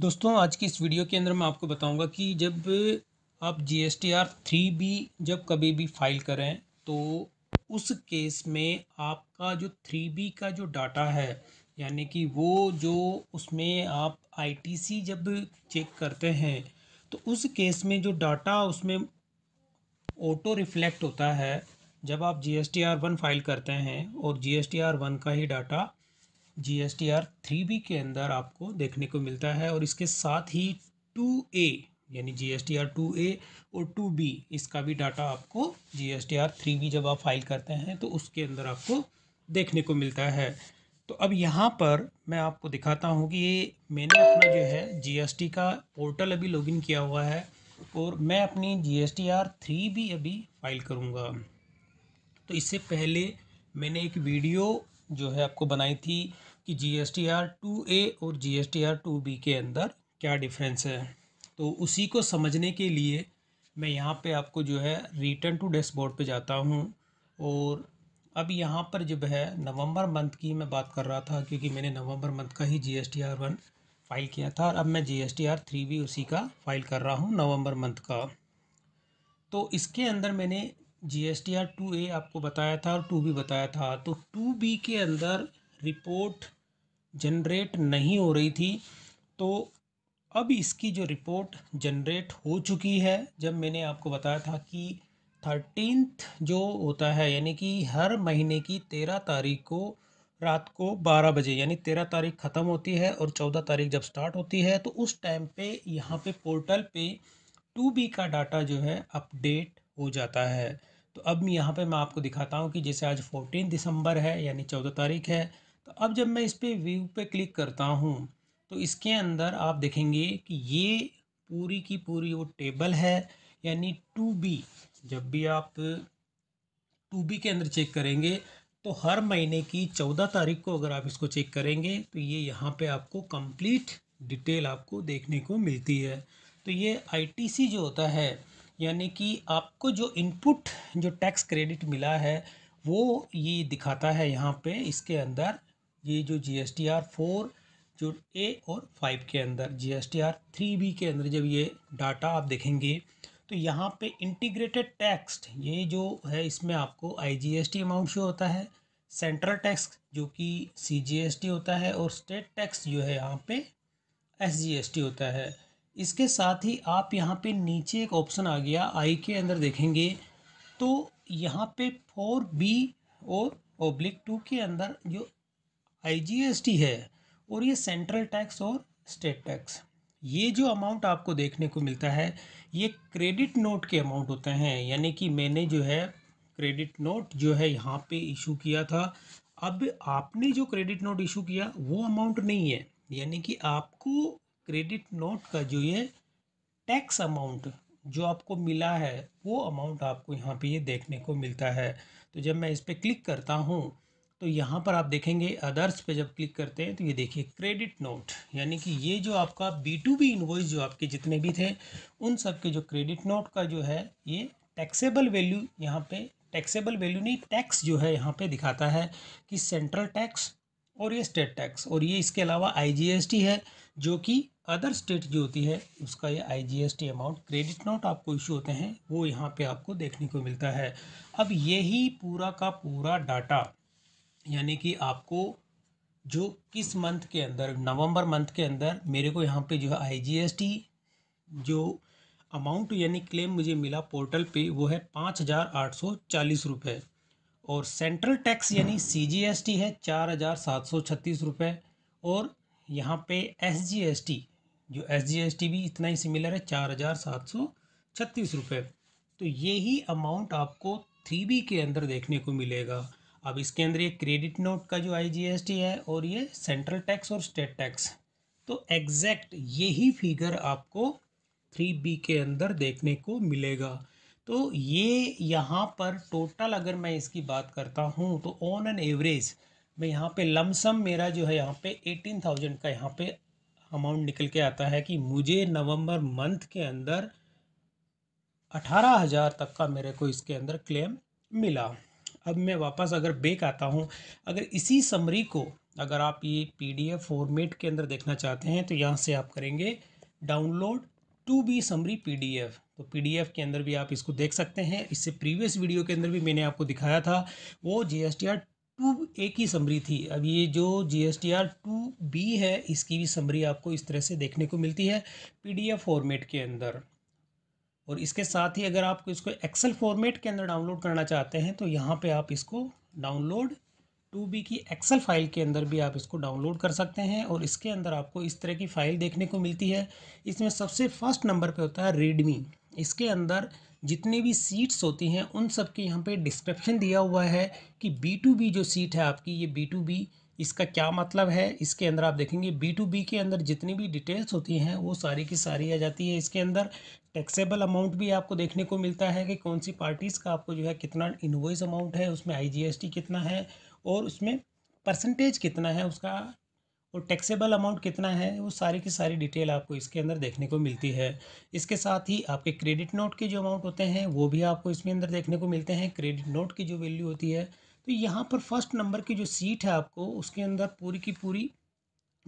दोस्तों आज की इस वीडियो के अंदर मैं आपको बताऊंगा कि जब आप G S T R three B जब कभी भी फाइल करें तो उस केस में आपका जो थ्री बी का जो डाटा है यानी कि वो जो उसमें आप आई टी सी जब चेक करते हैं तो उस केस में जो डाटा उसमें ऑटो रिफ्लेक्ट होता है जब आप G S T R one file करते हैं और G S T R one का ही data G S T R three B के अंदर आपको देखने को मिलता है और इसके साथ ही टू ए यानी G S T R two A और टू बी इसका भी डाटा आपको G S T R three B जब आप फाइल करते हैं तो उसके अंदर आपको देखने को मिलता है तो अब यहाँ पर मैं आपको दिखाता हूँ कि ये मैंने अपना जो है टी का पोर्टल अभी लॉगिन किया हुआ है और मैं अपनी G S T R three भी अभी फाइल करूँगा तो इससे पहले मैंने एक वीडियो जो है आपको बनाई थी कि G S T R two A और G S T R two B के अंदर क्या डिफरेंस है तो उसी को समझने के लिए मैं यहाँ पे आपको जो है रिटर्न टू बोर्ड पर जाता हूँ और अब यहाँ पर जब है नवंबर मंथ की मैं बात कर रहा था क्योंकि मैंने नवंबर मंथ का ही G S T R one file किया था और अब मैं G S T R three भी उसी का फाइल कर रहा हूँ नवंबर मंथ का तो इसके अंदर मैंने G S T R two A आपको बताया था और टू बी बताया था तो टू बी के अंदर रिपोर्ट जनरेट नहीं हो रही थी तो अब इसकी जो रिपोर्ट जनरेट हो चुकी है जब मैंने आपको बताया था कि थर्टीनथ जो होता है यानी कि हर महीने की तेरह तारीख को रात को बारह बजे यानी तेरह तारीख ख़त्म होती है और चौदह तारीख जब स्टार्ट होती है तो उस टाइम पे यहाँ पे पोर्टल पे टू बी का डाटा जो है अपडेट हो जाता है तो अब यहाँ पे मैं आपको दिखाता हूँ कि जैसे आज फोर्टीन दिसंबर है यानी चौदह तारीख है तो अब जब मैं इस पर व्यू पे क्लिक करता हूँ तो इसके अंदर आप देखेंगे कि ये पूरी की पूरी वो टेबल है यानी टू बी जब भी आप टू बी के अंदर चेक करेंगे तो हर महीने की चौदह तारीख को अगर आप इसको चेक करेंगे तो ये यहाँ पे आपको कंप्लीट डिटेल आपको देखने को मिलती है तो ये आईटीसी जो होता है यानी कि आपको जो इनपुट जो टैक्स क्रेडिट मिला है वो ये दिखाता है यहाँ पे इसके अंदर ये जो G S T R four जो ए और फाइव के अंदर G S T R three B के अंदर जब ये डाटा आप देखेंगे तो यहाँ पे इंटीग्रेटेड टैक्स ये जो है इसमें आपको I G S T amount show होता है सेंट्रल टैक्स जो कि सी जी एस टी होता है और स्टेट टैक्स जो है यहाँ पे एस जी एस टी होता है इसके साथ ही आप यहाँ पे नीचे एक ऑप्शन आ गया आई के अंदर देखेंगे तो यहाँ पे फोर बी और ओब्लिक टू के अंदर जो आईजीएसटी है और ये सेंट्रल टैक्स और स्टेट टैक्स ये जो अमाउंट आपको देखने को मिलता है ये क्रेडिट नोट के अमाउंट होते हैं यानी कि मैंने जो है क्रेडिट नोट जो है यहाँ पे इशू किया था अब आपने जो क्रेडिट नोट इशू किया वो अमाउंट नहीं है यानी कि आपको क्रेडिट नोट का जो ये टैक्स अमाउंट जो आपको मिला है वो अमाउंट आपको यहाँ पे ये देखने को मिलता है तो जब मैं इस पर क्लिक करता हूँ तो यहाँ पर आप देखेंगे अदर्स पे जब क्लिक करते हैं तो ये देखिए क्रेडिट नोट यानी कि ये जो आपका बी टू बी इन्वॉइस जो आपके जितने भी थे उन सब के जो क्रेडिट नोट का जो है ये टैक्सेबल वैल्यू यहाँ पे टैक्सेबल वैल्यू नहीं टैक्स जो है यहाँ पे दिखाता है कि सेंट्रल टैक्स और ये स्टेट टैक्स और ये इसके अलावा आई है जो कि अदर स्टेट जो होती है उसका ये आई अमाउंट क्रेडिट नोट आपको इशू होते हैं वो यहाँ पे आपको देखने को मिलता है अब यही पूरा का पूरा डाटा यानी कि आपको जो किस मंथ के अंदर नवंबर मंथ के अंदर मेरे को यहाँ पे जो है आई जो अमाउंट यानी क्लेम मुझे मिला पोर्टल पे वो है पाँच हज़ार आठ सौ चालीस रुपये और सेंट्रल टैक्स यानी सी है चार हज़ार सात सौ छत्तीस रुपये और यहाँ पे एस जो एस भी इतना ही सिमिलर है चार हज़ार सात सौ छत्तीस रुपये तो यही अमाउंट आपको थ्री बी के अंदर देखने को मिलेगा अब इसके अंदर ये क्रेडिट नोट का जो आईजीएसटी है और ये सेंट्रल टैक्स और स्टेट टैक्स तो एग्जैक्ट यही फिगर आपको थ्री बी के अंदर देखने को मिलेगा तो ये यहाँ पर टोटल अगर मैं इसकी बात करता हूँ तो ऑन एन एवरेज मैं यहाँ पे लमसम मेरा जो है यहाँ पे एटीन थाउजेंड का यहाँ पे अमाउंट निकल के आता है कि मुझे नवंबर मंथ के अंदर अठारह हज़ार तक का मेरे को इसके अंदर क्लेम मिला अब मैं वापस अगर बेक आता हूँ अगर इसी समरी को अगर आप ये पीडीएफ फॉर्मेट के अंदर देखना चाहते हैं तो यहाँ से आप करेंगे download two B summary PDF तो पीडीएफ के अंदर भी आप इसको देख सकते हैं इससे प्रीवियस वीडियो के अंदर भी मैंने आपको दिखाया था वो G S T R two A की समरी थी अब ये जो G S T R two B है इसकी भी समरी आपको इस तरह से देखने को मिलती है पीडीएफ फॉर्मेट के अंदर और इसके साथ ही अगर आप इसको एक्सेल फॉर्मेट के अंदर डाउनलोड करना चाहते हैं तो यहाँ पे आप इसको डाउनलोड टू बी की एक्सेल फाइल के अंदर भी आप इसको डाउनलोड कर सकते हैं और इसके अंदर आपको इस तरह की फ़ाइल देखने को मिलती है इसमें सबसे फर्स्ट नंबर पे होता है रीडमी इसके अंदर जितनी भी सीट्स होती हैं उन सब के यहाँ पे डिस्क्रिप्शन दिया हुआ है कि बी टू बी जो सीट है आपकी ये बी टू बी इसका क्या मतलब है इसके अंदर आप देखेंगे बी टू बी के अंदर जितनी भी डिटेल्स होती हैं वो सारी की सारी आ जाती है इसके अंदर टैक्सेबल अमाउंट भी आपको देखने को मिलता है कि कौन सी पार्टीज़ का आपको जो है कितना इन्वॉइस अमाउंट है उसमें आईजीएसटी कितना है और उसमें परसेंटेज कितना है उसका और टैक्सेबल अमाउंट कितना है वो सारी की सारी डिटेल आपको इसके अंदर देखने को मिलती है इसके साथ ही आपके क्रेडिट नोट के जो अमाउंट होते हैं वो भी आपको इसमें अंदर देखने को मिलते हैं क्रेडिट नोट की जो वैल्यू होती है तो यहाँ पर फर्स्ट नंबर की जो सीट है आपको उसके अंदर पूरी की पूरी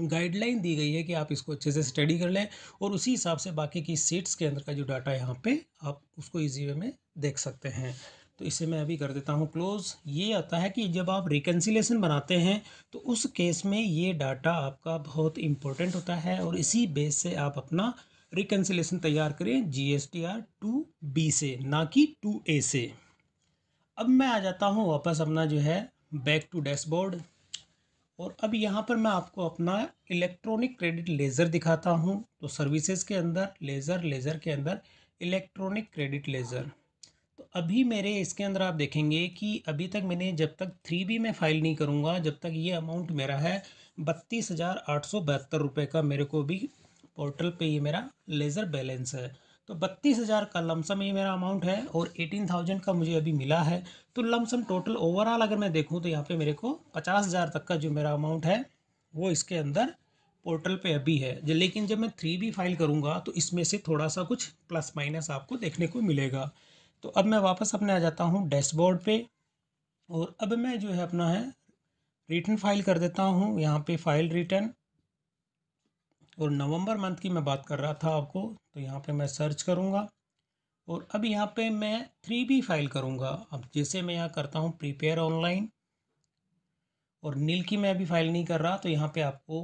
गाइडलाइन दी गई है कि आप इसको अच्छे से स्टडी कर लें और उसी हिसाब से बाकी की सीट्स के अंदर का जो डाटा यहाँ पे आप उसको ईजी वे में देख सकते हैं तो इसे मैं अभी कर देता हूँ क्लोज ये आता है कि जब आप रिकन्सिलेशन बनाते हैं तो उस केस में ये डाटा आपका बहुत इंपॉर्टेंट होता है और इसी बेस से आप अपना रिकन्सिलेशन तैयार करें G S T R two B से ना कि टू ए से अब मैं आ जाता हूँ वापस अपना जो है बैक टू डैशबोर्ड और अब यहाँ पर मैं आपको अपना इलेक्ट्रॉनिक क्रेडिट लेज़र दिखाता हूँ तो सर्विसेज के अंदर लेज़र लेज़र के अंदर इलेक्ट्रॉनिक क्रेडिट लेज़र तो अभी मेरे इसके अंदर आप देखेंगे कि अभी तक मैंने जब तक थ्री बी में फ़ाइल नहीं करूँगा जब तक ये अमाउंट मेरा है बत्तीस हज़ार आठ सौ बहत्तर रुपये का मेरे को भी पोर्टल पर ये मेरा लेज़र बैलेंस है तो बत्तीस हज़ार का लमसम ये मेरा अमाउंट है और एटीन थाउजेंड का मुझे अभी मिला है तो लमसम टोटल ओवरऑल अगर मैं देखूँ तो यहाँ पे मेरे को पचास हज़ार तक का जो मेरा अमाउंट है वो इसके अंदर पोर्टल पे अभी है लेकिन जब मैं थ्री बी फाइल करूँगा तो इसमें से थोड़ा सा कुछ प्लस माइनस आपको देखने को मिलेगा तो अब मैं वापस अपने आ जाता हूँ डैशबोर्ड पे और अब मैं जो है अपना है रिटर्न फाइल कर देता हूँ यहाँ पे फाइल रिटर्न और नवंबर मंथ की मैं बात कर रहा था आपको तो यहाँ पे मैं सर्च करूँगा और अब यहाँ पे मैं थ्री बी फाइल करूँगा अब जैसे मैं यहाँ करता हूँ प्रिपेयर ऑनलाइन और नील की मैं अभी फाइल नहीं कर रहा तो यहाँ पे आपको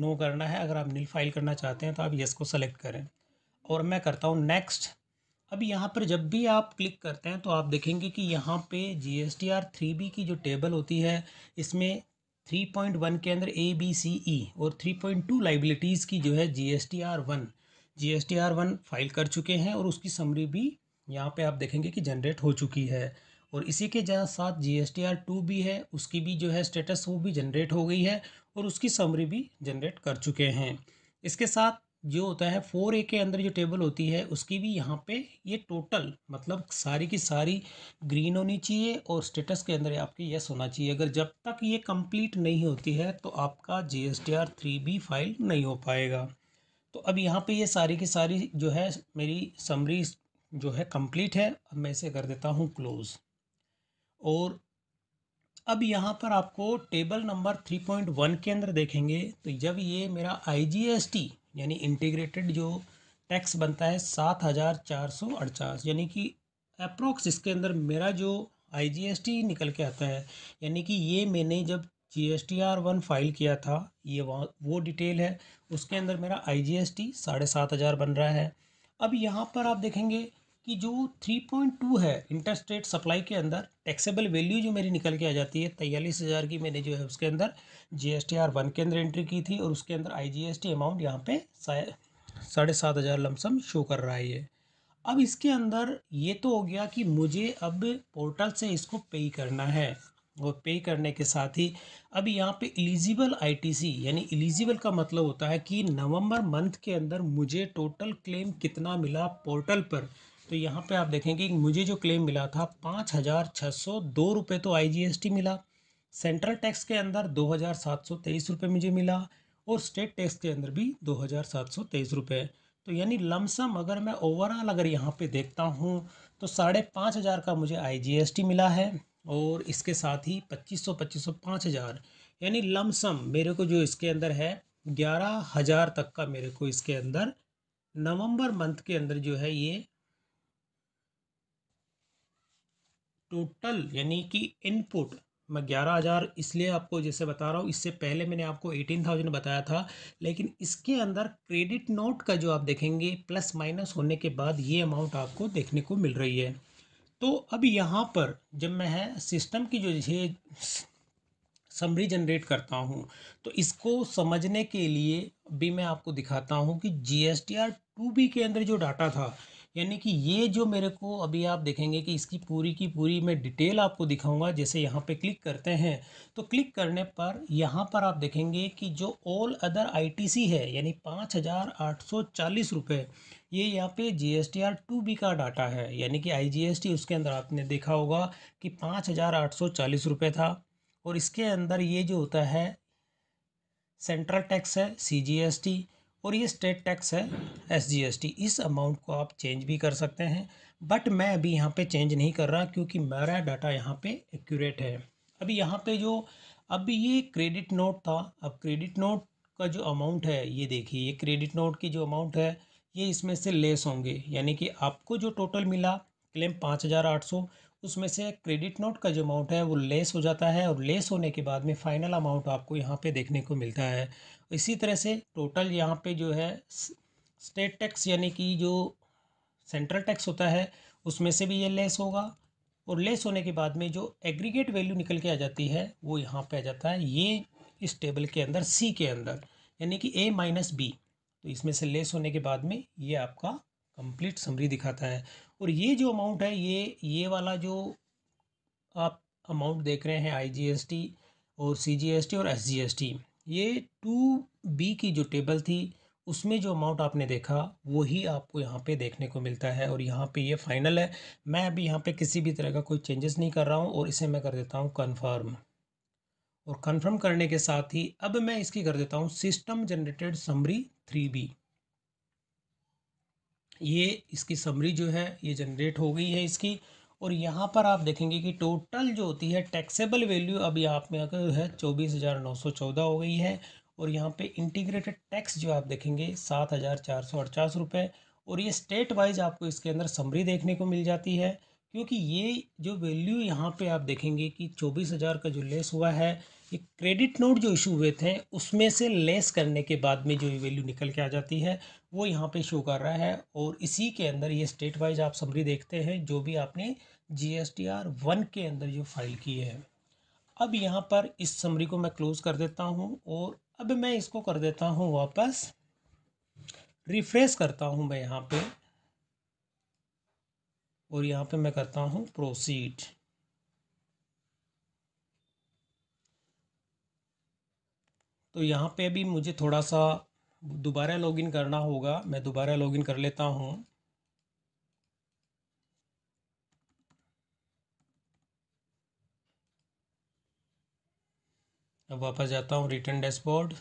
नो करना है अगर आप नील फाइल करना चाहते हैं तो आप येस को सेलेक्ट करें और मैं करता हूँ नेक्स्ट अब यहाँ पर जब भी आप क्लिक करते हैं तो आप देखेंगे कि यहाँ पे G S T R three B की जो टेबल होती है इसमें 3.1 के अंदर ए बी सी ई और 3.2 लाइबिलिटीज़ की जो है G S T R one G S T R one file कर चुके हैं और उसकी समरी भी यहाँ पे आप देखेंगे कि जनरेट हो चुकी है और इसी के साथ G S T R two भी है उसकी भी जो है स्टेटस वो भी जनरेट हो गई है और उसकी समरी भी जनरेट कर चुके हैं इसके साथ जो होता है फोर ए के अंदर जो टेबल होती है उसकी भी यहाँ पे ये टोटल मतलब सारी की सारी ग्रीन होनी चाहिए और स्टेटस के अंदर आपकी येस होना चाहिए अगर जब तक ये कंप्लीट नहीं होती है तो आपका G S T R three B file नहीं हो पाएगा तो अब यहाँ पे ये सारी की सारी जो है मेरी समरी जो है कंप्लीट है अब मैं इसे कर देता हूँ क्लोज़ और अब यहाँ पर आपको table number three point one के अंदर देखेंगे तो जब ये मेरा आई जी एस टी यानी इंटीग्रेटेड जो टैक्स बनता है सात हज़ार चार सौ अड़चास यानी कि अप्रोक्स इसके अंदर मेरा जो आईजीएसटी निकल के आता है यानी कि ये मैंने जब G S T R one file किया था ये वहाँ वो डिटेल है उसके अंदर मेरा आई जी एस टी साढ़े सात हज़ार बन रहा है अब यहाँ पर आप देखेंगे कि जो 3.2 है इंटरेस्ट रेट सप्लाई के अंदर टैक्सेबल वैल्यू जो मेरी निकल के आ जाती है तैयलीस हज़ार की मैंने जो है उसके अंदर G S T R one के अंदर एंट्री की थी और उसके अंदर I G S T amount यहाँ पे साढ़े सात हज़ार लमसम शो कर रहा है ये अब इसके अंदर ये तो हो गया कि मुझे अब पोर्टल से इसको पे करना है और पे करने के साथ ही अब यहाँ पे एलिजिबल आईटीसी यानी एलिजिबल का मतलब होता है कि नवंबर मंथ के अंदर मुझे टोटल क्लेम कितना मिला पोर्टल पर तो यहाँ पे आप देखेंगे मुझे जो क्लेम मिला था पाँच हज़ार छः सौ दो रुपये तो आईजीएसटी मिला सेंट्रल टैक्स के अंदर दो हज़ार सात सौ तेईस रुपये मुझे मिला और स्टेट टैक्स के अंदर भी दो हज़ार सात सौ तेईस रुपये तो यानी लमसम अगर मैं ओवरऑल अगर यहाँ पे देखता हूँ तो साढ़े पाँच हज़ार का मुझे आईजीएसटी मिला है और इसके साथ ही पच्चीस सौ पच्चीस सौ पाँच हज़ार यानी लमसम मेरे को जो इसके अंदर है ग्यारह हज़ार तक का मेरे को इसके अंदर नवंबर मंथ के अंदर जो है ये टोटल यानी कि इनपुट मैं ग्यारह हज़ार इसलिए आपको जैसे बता रहा हूँ इससे पहले मैंने आपको एटीन थाउजेंड बताया था लेकिन इसके अंदर क्रेडिट नोट का जो आप देखेंगे प्लस माइनस होने के बाद ये अमाउंट आपको देखने को मिल रही है तो अब यहाँ पर जब मैं है सिस्टम की जो ये समरी जनरेट करता हूँ तो इसको समझने के लिए भी मैं आपको दिखाता हूँ कि G S T R two B के अंदर जो डाटा था यानी कि ये जो मेरे को अभी आप देखेंगे कि इसकी पूरी की पूरी मैं डिटेल आपको दिखाऊंगा जैसे यहाँ पे क्लिक करते हैं तो क्लिक करने पर यहाँ पर आप देखेंगे कि जो ऑल अदर आईटीसी है यानी पाँच हज़ार आठ सौ चालीस रुपये ये यहाँ पे G S T R two B का डाटा है यानी कि आई जी एस टी उसके अंदर आपने देखा होगा कि पाँच हज़ार आठ सौ चालीस रुपये था और इसके अंदर ये जो होता है सेंट्रल टैक्स है सी जी एस टी और ये स्टेट टैक्स है एस जी एस टी इस अमाउंट को आप चेंज भी कर सकते हैं बट मैं अभी यहाँ पे चेंज नहीं कर रहा क्योंकि मेरा डाटा यहाँ पे एक्यूरेट है अभी यहाँ पे जो अभी ये क्रेडिट नोट था अब क्रेडिट नोट का जो अमाउंट है ये देखिए ये क्रेडिट नोट की जो अमाउंट है ये इसमें से लेस होंगे यानी कि आपको जो टोटल मिला क्लेम पाँच हज़ार आठ सौ उसमें से क्रेडिट नोट का जो अमाउंट है वो लेस हो जाता है और लेस होने के बाद में फ़ाइनल अमाउंट आपको यहाँ पे देखने को मिलता है इसी तरह से टोटल यहाँ पे जो है स्टेट टैक्स यानी कि जो सेंट्रल टैक्स होता है उसमें से भी ये लेस होगा और लेस होने के बाद में जो एग्रीगेट वैल्यू निकल के आ जाती है वो यहाँ पर आ जाता है ये इस टेबल के अंदर सी के अंदर यानी कि ए माइनस बी तो इसमें से लेस होने के बाद में ये आपका कंप्लीट समरी दिखाता है और ये जो अमाउंट है ये ये वाला जो आप अमाउंट देख रहे हैं आईजीएसटी और सीजीएसटी और एसजीएसटी ये टू बी की जो टेबल थी उसमें जो अमाउंट आपने देखा वही आपको यहाँ पे देखने को मिलता है और यहाँ पे ये फाइनल है मैं अभी यहाँ पे किसी भी तरह का कोई चेंजेस नहीं कर रहा हूँ और इसे मैं कर देता हूँ कन्फर्म और कन्फर्म करने के साथ ही अब मैं इसकी कर देता हूँ system generated summary three B ये इसकी समरी जो है ये जनरेट हो गई है इसकी और यहाँ पर आप देखेंगे कि टोटल जो होती है टैक्सेबल वैल्यू अब यहाँ पे आकर है चौबीस हज़ार नौ सौ चौदह हो गई है और यहाँ पे इंटीग्रेटेड टैक्स जो आप देखेंगे सात हज़ार चार सौ अड़चास रुपये और ये स्टेट वाइज आपको इसके अंदर समरी देखने को मिल जाती है क्योंकि ये जो वैल्यू यहाँ पर आप देखेंगे कि चौबीस हज़ार का जो लेस हुआ है ये क्रेडिट नोट जो इशू हुए थे उसमें से लेस करने के बाद में जो ये वैल्यू निकल के आ जाती है वो यहाँ पे शो कर रहा है और इसी के अंदर ये स्टेट वाइज आप समरी देखते हैं जो भी आपने G S T R one के अंदर जो फाइल की है अब यहाँ पर इस समरी को मैं क्लोज़ कर देता हूँ और अब मैं इसको कर देता हूँ वापस रिफ्रेश करता हूँ मैं यहाँ पे और यहाँ पे मैं करता हूँ प्रोसीड तो यहाँ पे भी मुझे थोड़ा सा दोबारा लॉगिन करना होगा मैं दोबारा लॉगिन कर लेता हूँ अब वापस जाता हूँ रिटर्न डैशबोर्ड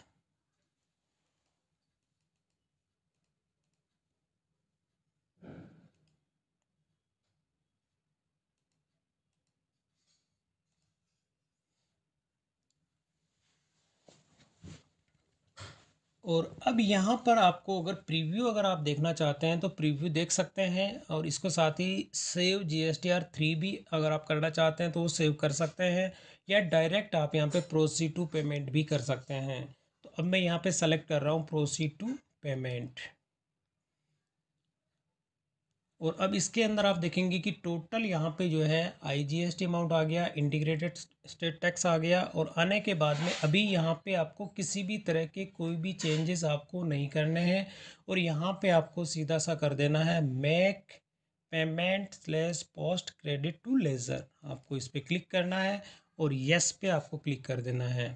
और अब यहाँ पर आपको अगर प्रीव्यू अगर आप देखना चाहते हैं तो प्रीव्यू देख सकते हैं और इसको साथ ही save G S T R three भी अगर आप करना चाहते हैं तो वो सेव कर सकते हैं या डायरेक्ट आप यहाँ पे प्रोसीड टू पेमेंट भी कर सकते हैं तो अब मैं यहाँ पे सेलेक्ट कर रहा हूँ प्रोसीड टू पेमेंट और अब इसके अंदर आप देखेंगे कि टोटल यहाँ पे जो है आईजीएसटी अमाउंट आ गया इंटीग्रेटेड स्टेट टैक्स आ गया और आने के बाद में अभी यहाँ पे आपको किसी भी तरह के कोई भी चेंजेस आपको नहीं करने हैं और यहाँ पे आपको सीधा सा कर देना है make payment slash post credit to ledger आपको इस पर क्लिक करना है और येस पे आपको क्लिक कर देना है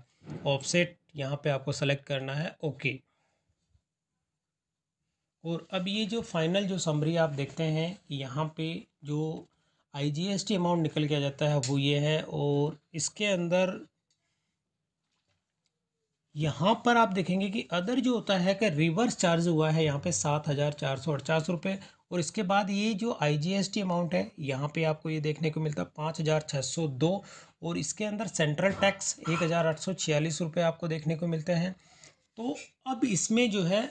ऑफसेट यहाँ पर आपको सेलेक्ट करना है ओके okay. और अब ये जो फाइनल जो समरी आप देखते हैं यहाँ पे जो I G S T amount निकल के आ जाता है वो ये है और इसके अंदर यहाँ पर आप देखेंगे कि अदर जो होता है कि रिवर्स चार्ज हुआ है यहाँ पे सात हज़ार चार सौ अड़चास रुपये और इसके बाद ये जो I G S T amount है यहाँ पे आपको ये देखने को मिलता है पाँच हज़ार छः सौ दो और इसके अंदर सेंट्रल टैक्स एक हज़ार आठ सौ छियालीस रुपये आपको देखने को मिलते हैं तो अब इसमें जो है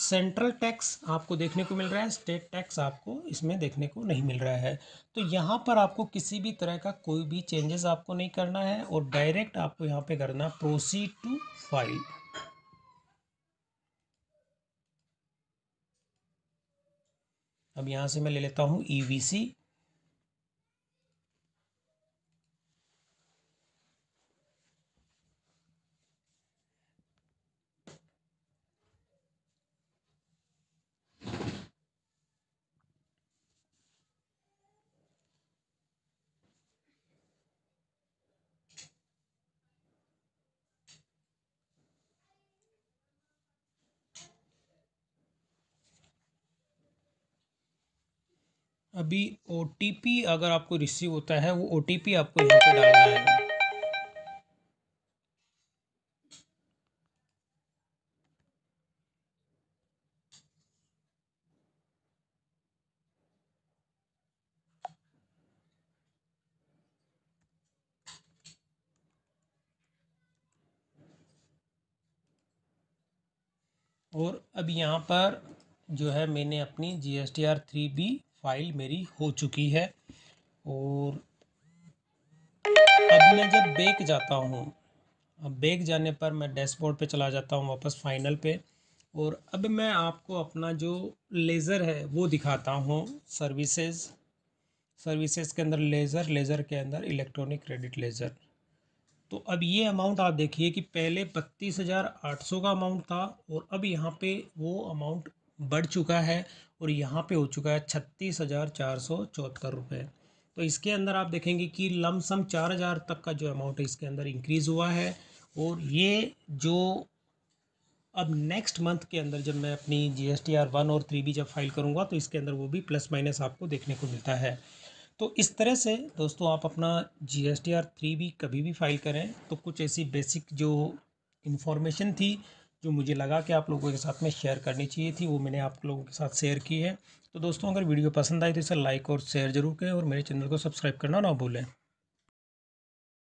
सेंट्रल टैक्स आपको देखने को मिल रहा है स्टेट टैक्स आपको इसमें देखने को नहीं मिल रहा है तो यहाँ पर आपको किसी भी तरह का कोई भी चेंजेस आपको नहीं करना है और डायरेक्ट आपको यहाँ पे करना प्रोसीड टू फाइल अब यहाँ से मैं ले लेता हूँ ई e अभी ओ अगर आपको रिसीव होता है वो ओ आपको यहाँ पे डालना है और अब यहाँ पर जो है मैंने अपनी G S T R three B file मेरी हो चुकी है और अब मैं जब बेक जाता हूँ अब बेक जाने पर मैं डैशबोर्ड पे चला जाता हूँ वापस फाइनल पे और अब मैं आपको अपना जो लेज़र है वो दिखाता हूँ सर्विसेज सर्विसेज के अंदर लेज़र लेज़र के अंदर इलेक्ट्रॉनिक क्रेडिट लेज़र तो अब ये अमाउंट आप देखिए कि पहले बत्तीस हज़ार आठ सौ का अमाउंट था और अब यहाँ पे वो अमाउंट बढ़ चुका है और यहाँ पे हो चुका है छत्तीस हज़ार चार सौ चौहत्तर रुपये तो इसके अंदर आप देखेंगे कि लमसम चार हज़ार तक का जो अमाउंट है इसके अंदर इंक्रीज़ हुआ है और ये जो अब नेक्स्ट मंथ के अंदर जब मैं अपनी G S T R one और थ्री बी जब फाइल करूँगा तो इसके अंदर वो भी प्लस माइनस आपको देखने को मिलता है तो इस तरह से दोस्तों आप अपना G S T R three B कभी भी फाइल करें तो कुछ ऐसी बेसिक जो इन्फॉर्मेशन थी जो मुझे लगा कि आप लोगों के साथ में शेयर करनी चाहिए थी वो मैंने आप लोगों के साथ शेयर की है तो दोस्तों अगर वीडियो पसंद आई तो इसे लाइक और शेयर जरूर करें और मेरे चैनल को सब्सक्राइब करना ना भूलें